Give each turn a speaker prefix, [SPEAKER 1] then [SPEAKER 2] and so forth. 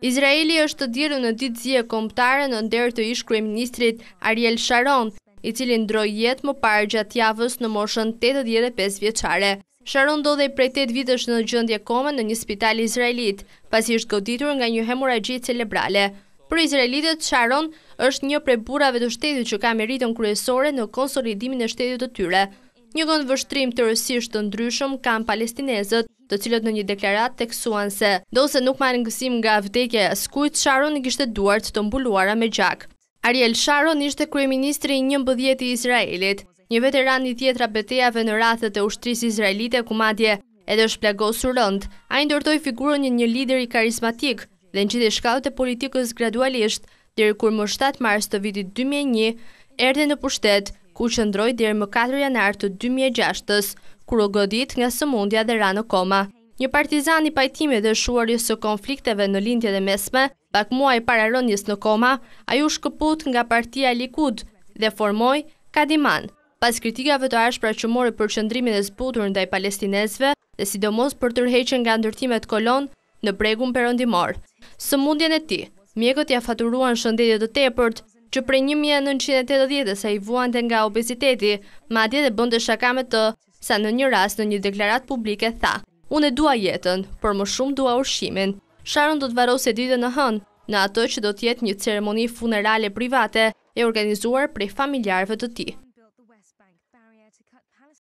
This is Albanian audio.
[SPEAKER 1] Izraeli është të diru në ditë zje komptare në ndërë të ishkru e ministrit Ariel Sharon, i cili ndroj jetë më parë gjatë javës në moshën 85 vjeqare. Sharon do dhe i prej 8 vitës në gjëndje kome në një spital Izraelit, pasi është goditur nga një hemoragji celebrale. Për Izraelitet, Sharon është një prej burave të shtetit që ka meritën kryesore në konsolidimin e shtetit të tyre. Një gëndë vështrim të rësishtë të ndryshëm kam palestinezët, të cilët në një deklarat teksuan se, do se nuk marrë ngësim nga vdekje, skujt Sharon i kishtë duart të mbuluara me gjak. Ariel Sharon ishte kryeministri i një mbëdhjeti Izraelit, një veteran i tjetra betejave në rathet e ushtris Izraelite ku madje edhe shplego surënd. rënd, a i ndortoj figurën një një lideri karismatik dhe në qitë shkaut e politikës gradualisht, dhe kur më 7 mars të vitit 2001, erdhe në pushtet, ku qëndroj dhe më 4 janar të 2006-ës, kur u godit nga sëmundja dhe ranë koma. Një partizan i pajtimi dhe shuarjës së konflikteve në lindje dhe mesme, pak muaj para në koma, a ju shkëput nga partia Likud dhe formoj Kadiman. Pas kritikave të ashtë që mori për qëndrimin e zbutur ndaj palestinesve dhe sidomos për tërheqen nga ndërtimet kolon në bregun përëndimor. ëndimor. Së mundjen e ti, mjekët ja faturuan shëndetje të tepërt që prej 1980 sa i vuan dhe nga obeziteti, madje dhe bënde shakame të sa në një rast në një deklarat publike tha, unë e dua jetën, për më shumë dua urshimin. Sharon do të varo se dite në hën, në ato që do tjetë një ceremoni funerale private e organizuar prej familjarëve të ti.